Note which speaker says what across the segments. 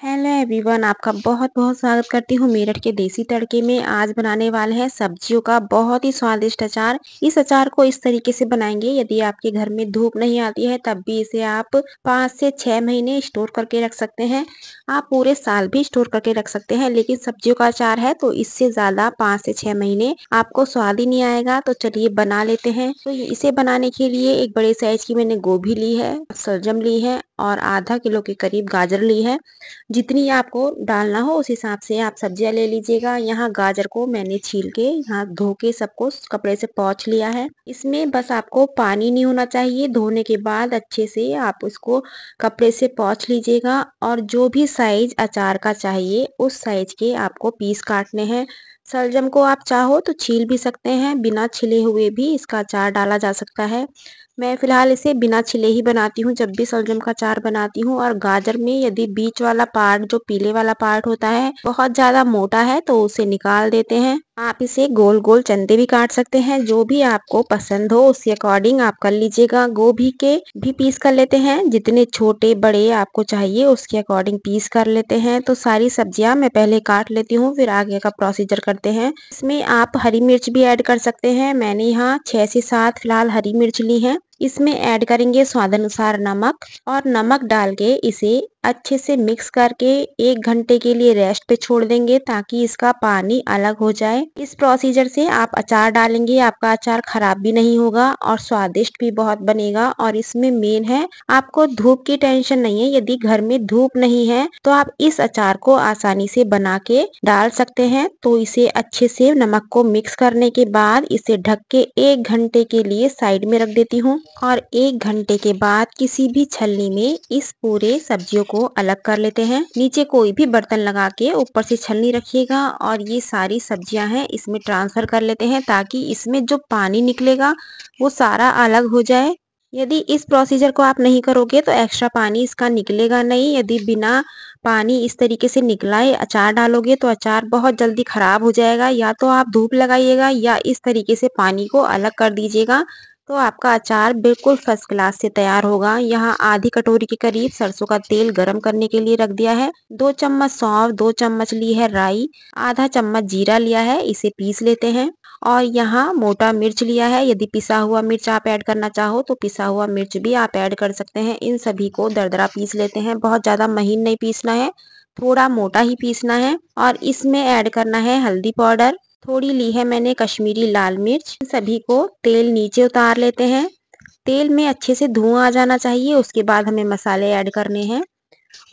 Speaker 1: he hello everyone आपका बहुत बहुत स्वागत करती हूँ मेरठ के देसी तड़के में आज बनाने वाले हैं सब्जियों का बहुत ही स्वादिष्ट अचार इस अचार को इस तरीके से बनाएंगे यदि आपके घर में धूप नहीं आती है तब भी इसे आप पाँच से छह महीने स्टोर करके रख सकते हैं आप पूरे साल भी स्टोर करके रख सकते हैं लेकिन सब्जियों का अचार है तो इससे ज़्यादा पाँच से छह महीने आपको स्वाद ही नहीं आएगा तो चलिए बना लेते हैं तो इसे बनाने के लिए एक बड़े साइज की मैंने गोभी ली है सलजम ली है और आधा किलो के करीब गाजर ली है जितनी जितनी आपको डालना हो उस हिसाब से आप सब्जियां ले लीजिएगा यहाँ गाजर को मैंने छील के यहाँ धो के सबको कपड़े से पोंछ लिया है इसमें बस आपको पानी नहीं होना चाहिए धोने के बाद अच्छे से आप उसको कपड़े से पोंछ लीजिएगा और जो भी साइज अचार का चाहिए उस साइज के आपको पीस काटने हैं सलजम को आप चाहो तो छील भी सकते हैं बिना छिले हुए भी इसका अचार डाला जा सकता है मैं फ़िलहाल इसे बिना छिले ही बनाती हूँ जब भी सलजम का अचार बनाती हूँ और गाजर में यदि बीच वाला पार्ट जो पीले वाला पार्ट होता है बहुत ज़्यादा मोटा है तो उसे निकाल देते हैं आप इसे गोल गोल चंदे भी काट सकते हैं जो भी आपको पसंद हो उसके अकॉर्डिंग आप कर लीजिएगा गोभी के भी पीस कर लेते हैं जितने छोटे बड़े आपको चाहिए उसके अकॉर्डिंग पीस कर लेते हैं तो सारी सब्जियां मैं पहले काट लेती हूँ फिर आगे का प्रोसीजर करते हैं इसमें आप हरी मिर्च भी ऐड कर सकते हैं मैंने यहाँ छह से सात फिलहाल हरी मिर्च ली है इसमें ऐड करेंगे स्वाद अनुसार नमक और नमक डाल के इसे अच्छे से मिक्स करके एक घंटे के लिए रेस्ट पे छोड़ देंगे ताकि इसका पानी अलग हो जाए इस प्रोसीजर से आप अचार डालेंगे आपका अचार खराब भी नहीं होगा और स्वादिष्ट भी बहुत बनेगा और इसमें मेन है आपको धूप की टेंशन नहीं है यदि घर में धूप नहीं है तो आप इस अचार को आसानी से बना के डाल सकते हैं तो इसे अच्छे से नमक को मिक्स करने के बाद इसे ढक के एक घंटे के लिए साइड में रख देती हूँ और एक घंटे के बाद किसी भी छलनी में इस पूरे सब्जियों को अलग कर लेते हैं नीचे कोई भी बर्तन लगा के ऊपर से छलनी रखिएगा और ये सारी सब्जियां हैं इसमें ट्रांसफर कर लेते हैं ताकि इसमें जो पानी निकलेगा वो सारा अलग हो जाए यदि इस प्रोसीजर को आप नहीं करोगे तो एक्स्ट्रा पानी इसका निकलेगा नहीं यदि बिना पानी इस तरीके से निकलाए अचार डालोगे तो अचार बहुत जल्दी ख़राब हो जाएगा या तो आप धूप लगाइएगा या इस तरीके से पानी को अलग कर दीजिएगा तो आपका अचार बिल्कुल फर्स्ट क्लास से तैयार होगा यहाँ आधी कटोरी के करीब सरसों का तेल गरम करने के लिए रख दिया है दो चम्मच सौंफ दो चम्मच ली है राई आधा चम्मच जीरा लिया है इसे पीस लेते हैं और यहाँ मोटा मिर्च लिया है यदि पिसा हुआ मिर्च आप ऐड करना चाहो तो पिसा हुआ मिर्च भी आप ऐड कर सकते हैं इन सभी को दरदरा पीस लेते हैं बहुत ज़्यादा महीन नहीं पीसना है थोड़ा मोटा ही पीसना है और इसमें ऐड करना है हल्दी पाउडर थोड़ी ली है मैंने कश्मीरी लाल मिर्च सभी को तेल नीचे उतार लेते हैं तेल में अच्छे से धुआं आ जाना चाहिए उसके बाद हमें मसाले ऐड करने हैं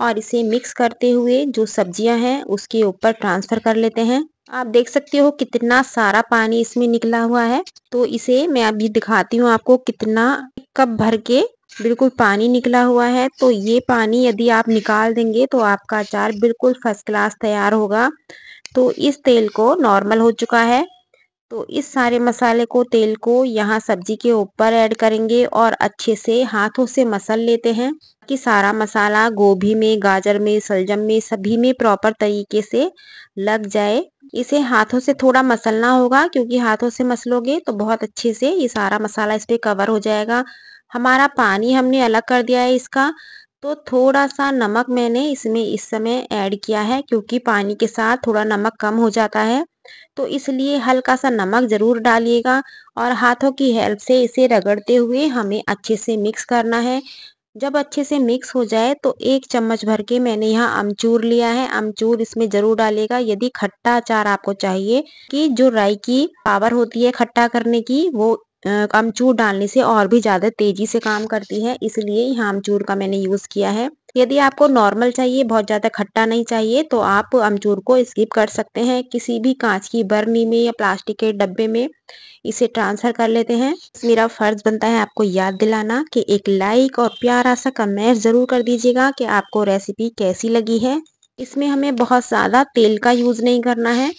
Speaker 1: और इसे मिक्स करते हुए जो सब्जियां हैं उसके ऊपर ट्रांसफ़र कर लेते हैं आप देख सकते हो कितना सारा पानी इसमें निकला हुआ है तो इसे मैं अभी दिखाती हूँ आपको कितना कप भर के बिल्कुल पानी निकला हुआ है तो ये पानी यदि आप निकाल देंगे तो आपका अचार बिल्कुल फर्स्ट क्लास तैयार होगा तो इस तेल को नॉर्मल हो चुका है तो इस सारे मसाले को तेल को यहाँ सब्जी के ऊपर ऐड करेंगे और अच्छे से हाथों से मसल लेते हैं कि सारा मसाला गोभी में गाजर में सलजम में सभी में प्रॉपर तरीके से लग जाए इसे हाथों से थोड़ा मसलना होगा क्योंकि हाथों से मसलोगे तो बहुत अच्छे से ये सारा मसाला इस पर कवर हो जाएगा हमारा पानी हमने अलग कर दिया है इसका तो थोड़ा सा नमक मैंने इसमें इस समय ऐड किया है क्योंकि पानी के साथ थोड़ा नमक कम हो जाता है तो इसलिए हल्का सा नमक ज़रूर डालिएगा और हाथों की हेल्प से इसे रगड़ते हुए हमें अच्छे से मिक्स करना है जब अच्छे से मिक्स हो जाए तो एक चम्मच भर के मैंने यहाँ अमचूर लिया है अमचूर इसमें ज़रूर डालेगा यदि खट्टा अचार आपको चाहिए कि जो राई की पावर होती है खट्टा करने की वो अमचूर डालने से और भी ज़्यादा तेजी से काम करती है इसलिए यहाँ अमचूर का मैंने यूज़ किया है यदि आपको नॉर्मल चाहिए बहुत ज़्यादा खट्टा नहीं चाहिए तो आप अमचूर को स्किप कर सकते हैं किसी भी कांच की बर्नी में या प्लास्टिक के डब्बे में इसे ट्रांसफ़र कर लेते हैं मेरा फ़र्ज़ बनता है आपको याद दिलाना कि एक लाइक और प्यारा सा कमेंट ज़रूर कर दीजिएगा कि आपको रेसिपी कैसी लगी है इसमें हमें बहुत ज़्यादा तेल का यूज़ नहीं करना है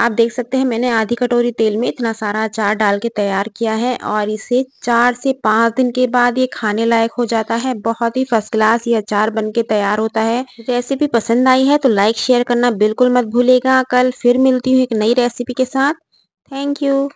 Speaker 1: आप देख सकते हैं मैंने आधी कटोरी तेल में इतना सारा अचार डाल के तैयार किया है और इसे चार से पाँच दिन के बाद ये खाने लायक हो जाता है बहुत ही फर्स्ट क्लास ये अचार बन के तैयार होता है रेसिपी पसंद आई है तो लाइक शेयर करना बिल्कुल मत भूलेगा कल फिर मिलती हूँ एक नई रेसिपी के साथ थैंक यू